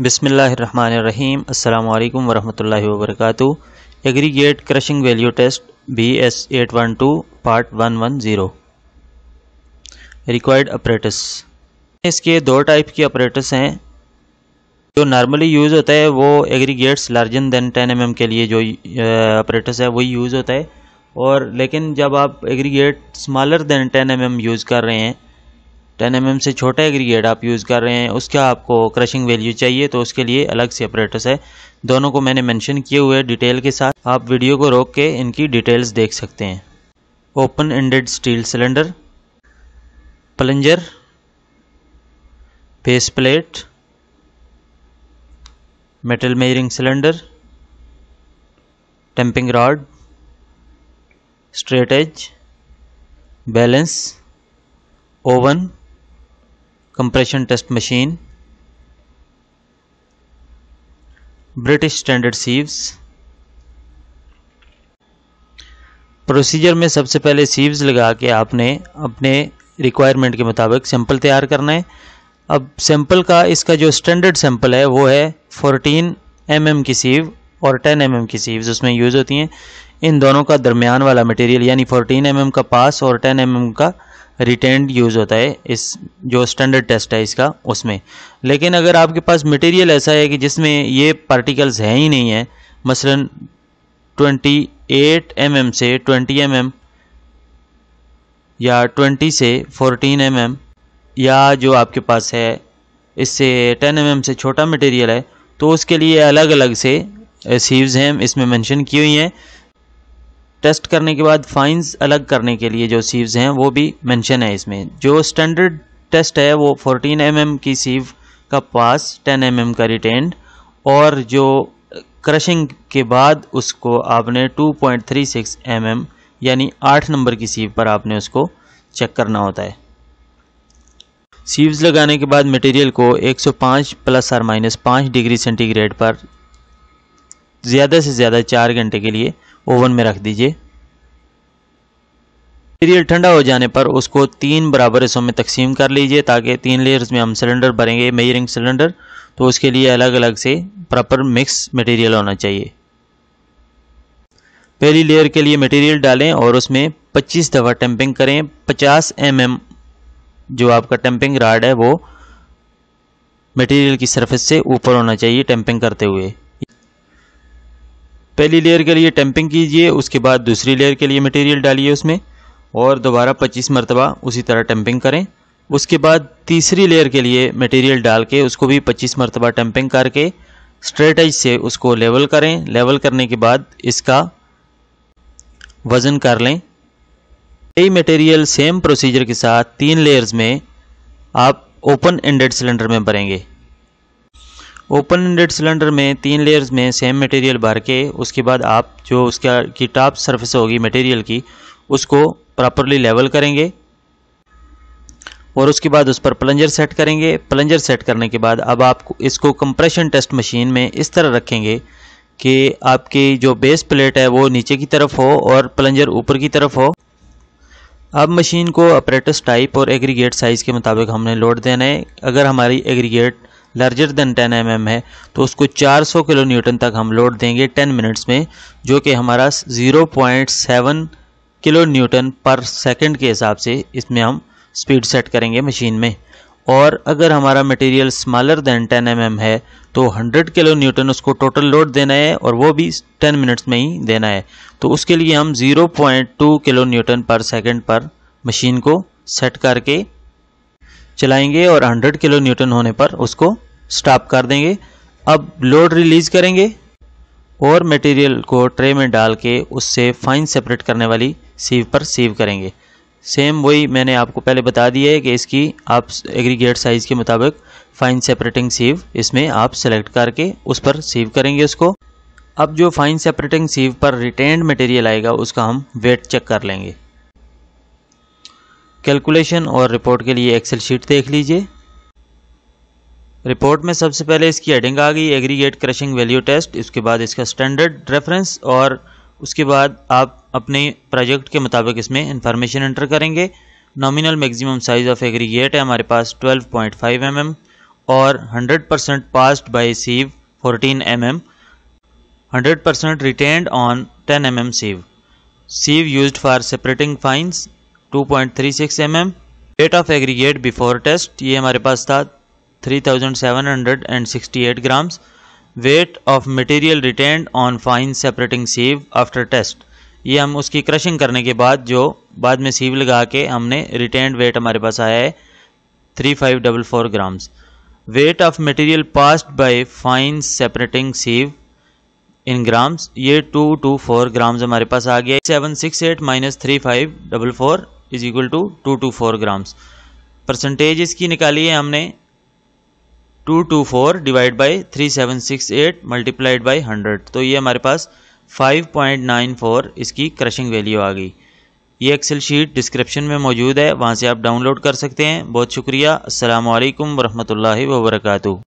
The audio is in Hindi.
बिसमीम् अल्लाम वरहमल वर्क aggregate crushing value test B S eight one two part one one zero required apparatus इसके दो टाइप के अप्रेटस हैं जो नॉर्मली यूज़ होता है वो aggregates larger than ten M के लिए जो अप्रेटस है वही यूज़ होता है और लेकिन जब आप aggregate smaller than ten M use कर रहे हैं टेन एम से छोटा एग्रीगेट आप यूज़ कर रहे हैं उसका आपको क्रशिंग वैल्यू चाहिए तो उसके लिए अलग से अपरेटस है दोनों को मैंने मेंशन किए हुए डिटेल के साथ आप वीडियो को रोक के इनकी डिटेल्स देख सकते हैं open ended steel cylinder plunger face plate metal measuring cylinder tamping rod straight edge balance oven compression test machine British standard sieves procedure में सबसे पहले सीव्स लगा के आपने अपने रिक्वायरमेंट के मुताबिक सैंपल तैयार करना है अब सैंपल का इसका जो स्टैंडर्ड सैंपल है वो है 14 एम mm की सीव और 10 एम mm की सीव्स उसमें यूज़ होती हैं इन दोनों का दरमियान वाला मटेरियल यानी 14 एम mm का पास और 10 एम mm का रिटेंड यूज़ होता है इस जो स्टैंडर्ड टेस्ट है इसका उसमें लेकिन अगर आपके पास मटेरियल ऐसा है कि जिसमें ये पार्टिकल्स हैं ही नहीं है मसलन 28 एट mm से 20 mm या 20 से 14 mm या जो आपके पास है इससे 10 mm से छोटा मटेरियल है तो उसके लिए अलग अलग से सीव्स हैं इसमें मेंशन की हुई हैं टेस्ट करने के बाद फाइंस अलग करने के लिए जो सीव्स हैं वो भी मेंशन है इसमें जो स्टैंडर्ड टेस्ट है वो 14 एम mm की सीव का पास 10 एम mm का रिटेंड और जो क्रशिंग के बाद उसको आपने 2.36 एम mm यानी 8 नंबर की सीव पर आपने उसको चेक करना होता है सीव्स लगाने के बाद मटेरियल को 105 प्लस और माइनस पाँच डिग्री सेंटीग्रेड पर ज़्यादा से ज़्यादा चार घंटे के लिए ओवन में रख दीजिए मटीरियल ठंडा हो जाने पर उसको तीन बराबर हिस्सों में तकसीम कर लीजिए ताकि तीन लेयर्स में हम सिलेंडर भरेंगे मेजरिंग सिलेंडर तो उसके लिए अलग अलग से प्रॉपर मिक्स मटेरियल होना चाहिए पहली लेयर के लिए मटेरियल डालें और उसमें 25 दफ़ा टेम्पिंग करें 50 एम mm जो आपका टेम्पिंग राड है वो मटेरियल की सरफेस से ऊपर होना चाहिए टेम्पिंग करते हुए पहली लेयर के लिए टेम्पिंग कीजिए उसके बाद दूसरी लेयर के लिए मटेरियल डालिए उसमें और दोबारा 25 मरतबा उसी तरह टेम्पिंग करें उसके बाद तीसरी लेयर के लिए मटेरियल डाल के उसको भी 25 मरतबा टेम्पिंग करके स्ट्रेट एज से उसको लेवल करें लेवल करने के बाद इसका वज़न कर लें यही मटेरियल सेम प्रोसीजर के साथ तीन लेयर्स में आप ओपन एंडेड सिलेंडर में भरेंगे ओपन एंडेड सिलेंडर में तीन लेयर्स में सेम मटेरियल भर के उसके बाद आप जो उसका की टॉप सरफेस होगी मटेरियल की उसको प्रॉपरली लेवल करेंगे और उसके बाद उस पर प्लंजर सेट करेंगे प्लंजर सेट करने के बाद अब आप इसको कंप्रेशन टेस्ट मशीन में इस तरह रखेंगे कि आपकी जो बेस प्लेट है वो नीचे की तरफ हो और प्लंजर ऊपर की तरफ हो अब मशीन को अपरेटस टाइप और एग्रीगेट साइज़ के मुताबिक हमने लोड देना है अगर हमारी aggregate larger than 10 M mm है तो उसको 400 किलो न्यूटन तक हम लोड देंगे 10 मिनट्स में जो कि हमारा 0.7 किलो न्यूटन पर सेकंड के हिसाब से इसमें हम स्पीड सेट करेंगे मशीन में और अगर हमारा material smaller than 10 M mm है तो 100 किलो न्यूटन उसको टोटल लोड देना है और वो भी 10 मिनट्स में ही देना है तो उसके लिए हम 0.2 किलो न्यूटन पर सेकंड पर मशीन को सेट करके चलाएंगे और 100 किलो न्यूटन होने पर उसको स्टॉप कर देंगे अब लोड रिलीज करेंगे और मटेरियल को ट्रे में डाल के उससे फाइन सेपरेट करने वाली सीव पर सीव करेंगे सेम वही मैंने आपको पहले बता दिया है कि इसकी आप एग्रीगेट साइज़ के मुताबिक फाइन सेपरेटिंग सीव इसमें आप सेलेक्ट करके उस पर सीव करेंगे उसको अब जो फाइन सेपरेटिंग सीव पर रिटेन्ड मटेरियल आएगा उसका हम वेट चेक कर लेंगे कैलकुलेशन और रिपोर्ट के लिए एक्सेल शीट देख लीजिए रिपोर्ट में सबसे पहले इसकी हेडिंग आ गई एग्रीगेट क्रशिंग वैल्यू टेस्ट इसके बाद इसका स्टैंडर्ड रेफरेंस और उसके बाद आप अपने प्रोजेक्ट के मुताबिक इसमें इंफॉर्मेशन एंटर करेंगे nominal maximum size of aggregate है हमारे पास 12.5 पॉइंट mm और 100 percent passed by sieve 14 M M percent retained on M M sieve sieve use for separating fines two point three six M date of aggregate before test ये हमारे पास था 3768 grams. Weight of material retained on fine separating sieve after test. ये हम उसकी क्रशिंग करने के बाद जो बाद में सीव लगा के हमने रिटेंड वेट हमारे पास आया है three five double four grams weight of fine passed sieve fine separating sieve in grams ये टू टू फोर ग्राम्स हमारे पास आ गया seven six eight minus three five double four is equal to two two four grams percentage इसकी निकाली है हमने two two four divide by three seven six eight multiplied by hundred तो ये हमारे पास फाइव पॉइंट नाइन फोर इसकी क्रशिंग वैल्यू आ गई ये एक्सेल शीट डिस्क्रिप्शन में मौजूद है वहाँ से आप डाउनलोड कर सकते हैं बहुत शुक्रिया असल वरहमल वर्का